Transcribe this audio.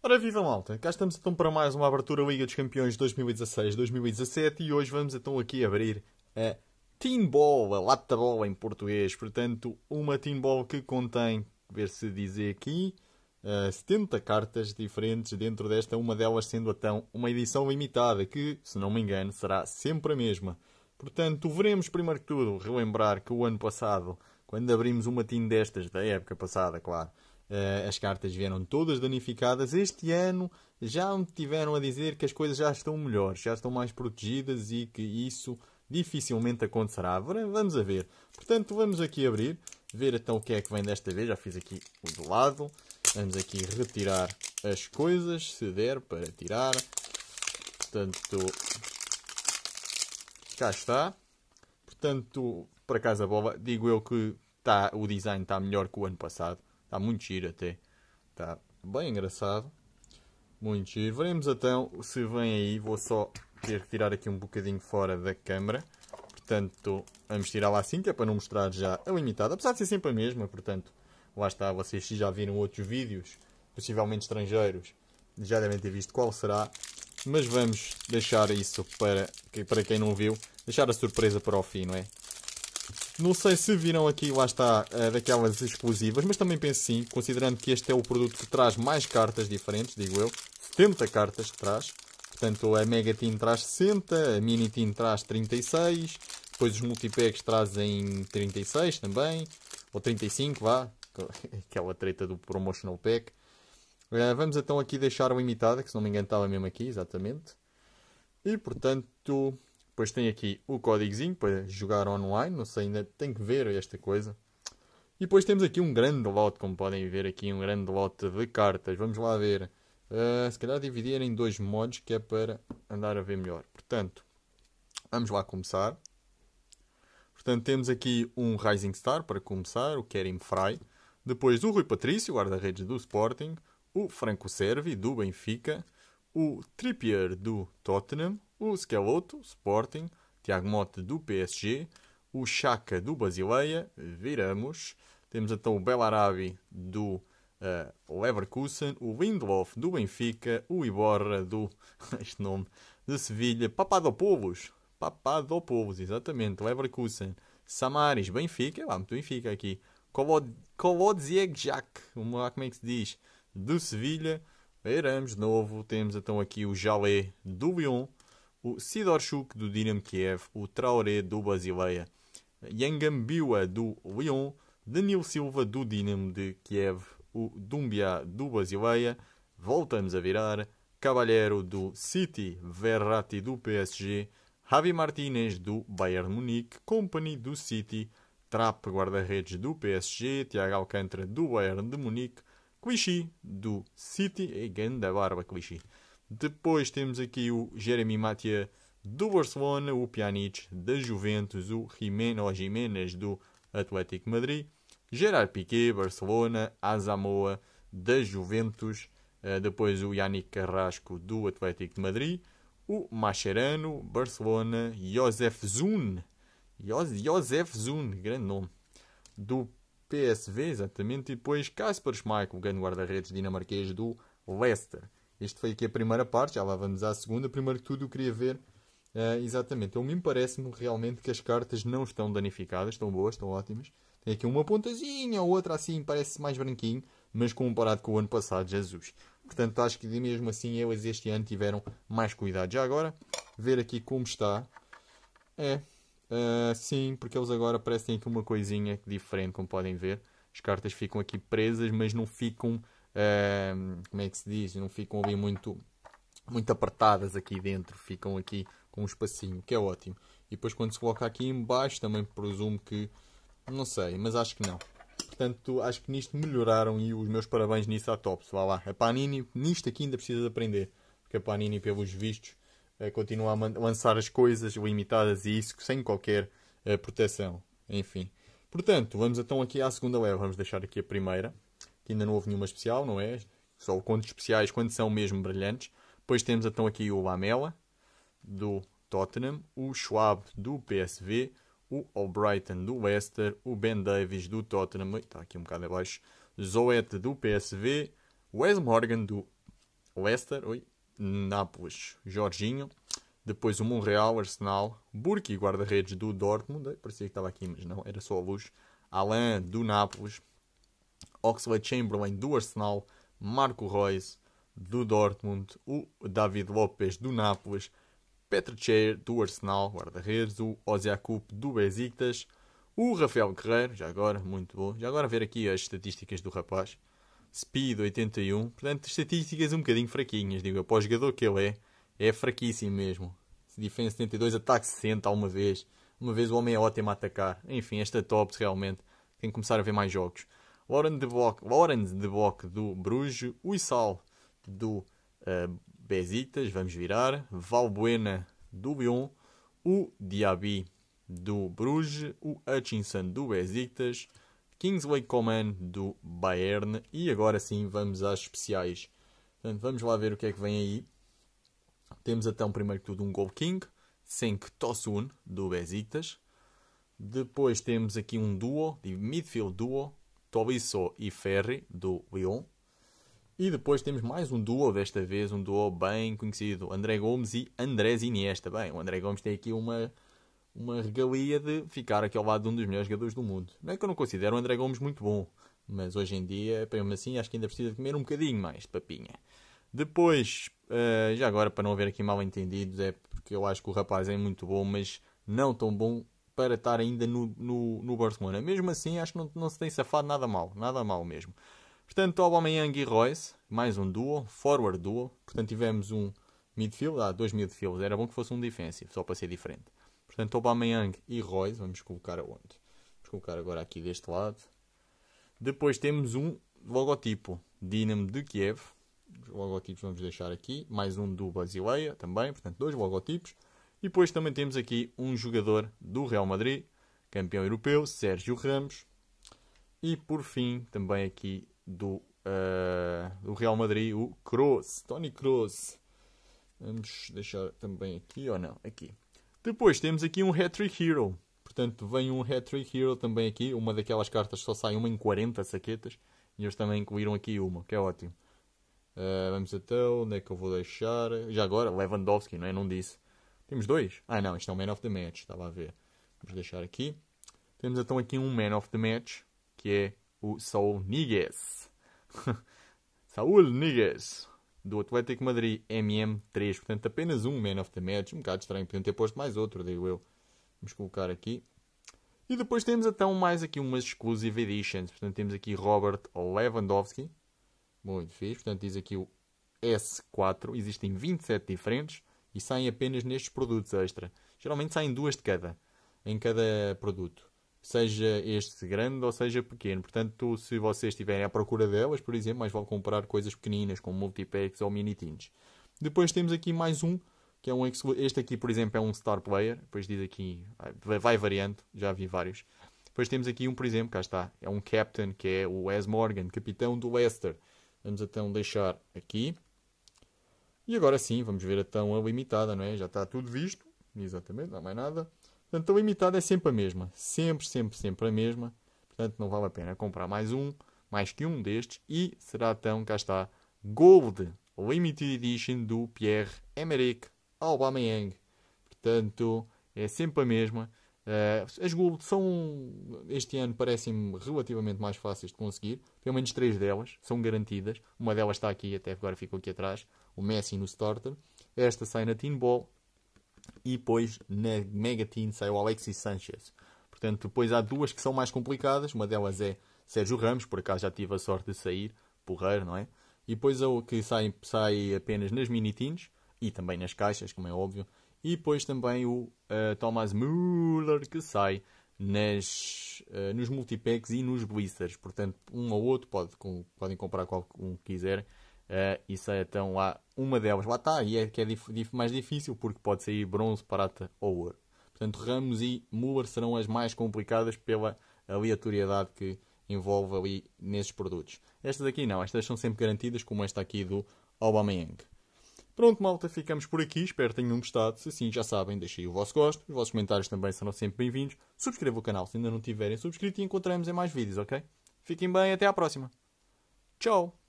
Ora viva malta, cá estamos então para mais uma abertura Liga dos Campeões 2016-2017 e hoje vamos então aqui abrir a Team Ball, a lata em português, portanto uma Team Ball que contém, ver se dizer aqui, uh, eh, 70 cartas diferentes dentro desta, uma delas sendo então uma edição limitada que, se não me engano, será sempre a mesma. Portanto, veremos primeiro que tudo relembrar que o ano passado, quando abrimos uma Team destas, da época passada, claro, eh, as cartas vieram todas danificadas. Este ano já me tiveram a dizer que as coisas já estão melhores, já estão mais protegidas e que isso dificilmente acontecerá. Vamos a ver. Portanto, vamos aqui abrir, ver então o que é que vem desta vez. Já fiz aqui o do lado. Vamos aqui retirar as coisas, se der para tirar. Portanto, cá está. Portanto, para casa boba, digo eu que tá, o design está melhor que o ano passado. Está muito giro até. Está bem engraçado. Muito giro. Veremos então se vem aí. Vou só ter que tirar aqui um bocadinho fora da câmera. Portanto, vamos tirar lá a cinta para não mostrar já a limitada. Apesar de ser sempre a mesma, portanto, lá está. Vocês já viram outros vídeos, possivelmente estrangeiros, já devem ter visto qual será. Mas vamos deixar isso para, para quem não viu, deixar a surpresa para o fim, não é? Não sei se viram aqui, lá está, eh, daquelas exclusivas, mas também penso sim, considerando que este é o produto que traz mais cartas diferentes, digo eu, 70 cartas que traz. Portanto, a Mega Team traz 60, a Mini Team traz 36, depois os multipacks trazem 36 também, ou 35, vá, aquela treta do Promotional Pack. Eh, vamos então aqui deixar o imitada, que se não me engano estava mesmo aqui, exatamente. E portanto, depois tem aqui o códigozinho para jogar online. Não sei, ainda tem que ver esta coisa. E depois temos aqui um grande lote, como podem ver aqui, um grande lote de cartas. Vamos lá ver. Uh, se calhar dividir em dois modos, que é para andar a ver melhor. Portanto, vamos lá começar. Portanto, temos aqui um Rising Star para começar, o Kerim Fry. Depois o Rui Patrício, guarda-redes do Sporting. O Franco Servi, do Benfica. O Trippier, do Tottenham o Skeloto, Sporting, Tiago Mote do PSG, o Chaka do Basileia, viramos, temos então o Belarabi do uh, Leverkusen, o Lindelof do Benfica, o Iborra do, este nome, de Sevilha, Papadopoulos, Papadopoulos, exatamente, Leverkusen, Samaris, Benfica, vamos Benfica aqui, lá como é que se diz, do Sevilha, Eramos novo, temos então aqui o Jalé do Lyon, o Sidorchuk do Dinamo Kiev, o Traoré do Basileia, Yangambiwa do Lyon, Danilo Silva do Dinamo de Kiev, o Dumbia do Basileia, voltamos a virar, Cavalheiro do City, Verratti do PSG, Javi Martinez do Bayern Munique, Company do City, trap guarda-redes do PSG, Tiago Alcântara do Bayern de Munique, Clichy do City, e ganda barba Clichy. Depois temos aqui o Jeremy Matia do Barcelona, o Pjanic da Juventus, o Jimeno Jiménez do Atlético Madrid, Gerard Piqué, Barcelona, Azamoa da Juventus, eh, depois o Yannick Carrasco do Atlético de Madrid, o Mascherano, Barcelona, Josef Zun, Josef Zun, grande nome, do PSV, exatamente, e depois Kasper Schmeichel, grande guarda-redes dinamarquês do Leicester. Este foi aqui a primeira parte, já lá vamos à segunda. Primeiro que tudo, eu queria ver uh, exatamente. Então, mim parece-me realmente que as cartas não estão danificadas, estão boas, estão ótimas. Tem aqui uma pontazinha ou outra assim, parece mais branquinho, mas comparado com o ano passado, Jesus. Portanto, acho que mesmo assim elas este ano tiveram mais cuidado. Já agora, ver aqui como está. É, uh, sim, porque eles agora parecem aqui uma coisinha diferente, como podem ver. As cartas ficam aqui presas, mas não ficam como é que se diz, não ficam ali muito, muito apertadas aqui dentro, ficam aqui com um espacinho, que é ótimo. E depois quando se coloca aqui em baixo também presumo que, não sei, mas acho que não. Portanto, acho que nisto melhoraram e os meus parabéns nisso à Tops, vá lá. A Panini, nisto aqui ainda precisa aprender, porque a Panini, pelos vistos, eh, continua a lançar as coisas limitadas e isso sem qualquer eh, proteção. Enfim. Portanto, vamos então aqui à segunda leva. Vamos deixar aqui a primeira que ainda não houve nenhuma especial, não é? Só contos especiais quando são mesmo brilhantes. Depois temos então aqui o Lamela, do Tottenham, o Schwab, do PSV, o Albrighton, do Leicester, o Ben Davis, do Tottenham, está aqui um bocado abaixo, Zoete, do PSV, Wes Morgan, do Leicester, oi, Nápoles, Jorginho, depois o Monreal, Arsenal, Burki, guarda-redes do Dortmund, parecia que estava aqui, mas não, era só a luz, Alain, do Nápoles, Oxley Chamberlain do Arsenal, Marco Reus do Dortmund, o David Lopes do Nápoles, Petr Cech do Arsenal, guarda-redes, o Oziakup do Besiktas, o Rafael Guerreiro, já agora, muito bom. Já agora ver aqui as estatísticas do rapaz. Speed 81, portanto, estatísticas um bocadinho fraquinhas, digo, para o jogador que ele é, é fraquíssimo mesmo. defensa 72, ataque 60 alguma vez. Uma vez o homem é ótimo a atacar. Enfim, esta top realmente tem que começar a ver mais jogos. Warren de Bock, Warren de Bock do Brujo, Uissal do uh, Besiktas, vamos virar, Valbuena do Lyon, o Diaby do Bruges, o Hutchinson do Besiktas, Kingsley Coman do Bayern e agora sim vamos às especiais. Portanto, vamos lá ver o que é que vem aí. Temos então primeiro que tudo um Gol King, Senk Tosun do Besiktas. Depois temos aqui um duo, de midfield duo, Tolisso e Ferri, do Lyon. E depois temos mais um duo, desta vez um duo bem conhecido, André Gomes e Andrés Iniesta. Bem, o André Gomes tem aqui uma, uma regalia de ficar aqui ao lado de um dos melhores jogadores do mundo. Não é que eu não considero o André Gomes muito bom, mas hoje em dia, mesmo assim, acho que ainda precisa de comer um bocadinho mais de papinha. Depois, eh, já agora para não haver aqui mal entendidos, é porque eu acho que o rapaz é muito bom, mas não tão bom para estar ainda no, no, no Barcelona. Mesmo assim, acho que não, não se tem safado nada mal, nada mal mesmo. Portanto, Aubameyang e Royce, mais um duo, forward duo. Portanto, tivemos um midfield, ah, dois midfields. Era bom que fosse um defensive, só para ser diferente. Portanto, Aubameyang e Royce, vamos colocar onde? Vamos colocar agora aqui deste lado. Depois temos um logotipo, Dinamo de Kiev. Os logotipos vamos deixar aqui. Mais um do Basileia também, portanto, dois logotipos. E depois também temos aqui um jogador do Real Madrid, campeão europeu, Sérgio Ramos. E por fim, também aqui do, uh, do Real Madrid, o Kroos, Tony Kroos. Vamos deixar também aqui ou não? Aqui. Depois temos aqui um Hat-Trick Hero. Portanto, vem um Hat-Trick Hero também aqui. Uma daquelas cartas que só sai uma em 40 saquetas. E eles também incluíram aqui uma, que é ótimo. Uh, vamos até então, onde é que eu vou deixar? Já agora, Lewandowski, não é? Não disse. Temos dois? Ah, não, isto é o Man of the Match, estava a ver. Vamos deixar aqui. Temos então aqui um Man of the Match, que é o Saul Niguez. Saul Niguez, do Atlético Madrid, MM3. Portanto, apenas um Man of the Match. Um bocado estranho, podiam ter posto mais outro, digo eu. Vamos colocar aqui. E depois temos então mais aqui umas Exclusive Editions. Portanto, temos aqui Robert Lewandowski. Muito fixe. Portanto, diz aqui o S4. Existem 27 diferentes e saem apenas nestes produtos extra. Geralmente saem duas de cada, em cada produto, seja este grande ou seja pequeno. Portanto, se vocês estiverem à procura delas, por exemplo, mais vale comprar coisas pequeninas, como multipacks ou mini tins. Depois temos aqui mais um, que é um este aqui, por exemplo, é um star player, depois diz aqui, vai variando, já vi vários. Depois temos aqui um, por exemplo, cá está, é um captain, que é o Wes Morgan, capitão do Leicester. Vamos então deixar aqui. E agora sim, vamos ver então a tão limitada, não é? Já está tudo visto. Exatamente, não há mais nada. Portanto, a limitada é sempre a mesma. Sempre, sempre, sempre a mesma. Portanto, não vale a pena comprar mais um, mais que um destes. E será então, cá está, Gold Limited Edition do Pierre Emerick Aubameyang. Portanto, é sempre a mesma. Uh, as Gold são, este ano, parecem-me relativamente mais fáceis de conseguir. Pelo menos três delas são garantidas. Uma delas está aqui, até agora ficou aqui atrás o Messi no starter. Esta sai na Team Ball e depois na Mega Team sai o Alexis Sanchez. Portanto, depois há duas que são mais complicadas. Uma delas é Sérgio Ramos, por acaso já tive a sorte de sair, porreiro, não é? E depois a que sai, sai apenas nas mini teens e também nas caixas, como é óbvio. E depois também o uh, Thomas Müller, que sai nas, uh, nos multipacks e nos blisters. Portanto, um ou outro pode, com, podem comprar qual um quiser Uh, e saia então há uma delas. Lá está, e é que é dif dif mais difícil porque pode sair bronze, prata ou ouro. Portanto, Ramos e Muller serão as mais complicadas pela aleatoriedade que envolve ali nesses produtos. Estas aqui não, estas são sempre garantidas, como esta aqui do Aubameyang. Pronto, malta, ficamos por aqui. Espero que tenham gostado. Se sim, já sabem, deixem o vosso gosto. Os vossos comentários também serão sempre bem-vindos. Subscrevam o canal se ainda não tiverem subscrito e encontramos em mais vídeos, ok? Fiquem bem, até à próxima. Tchau!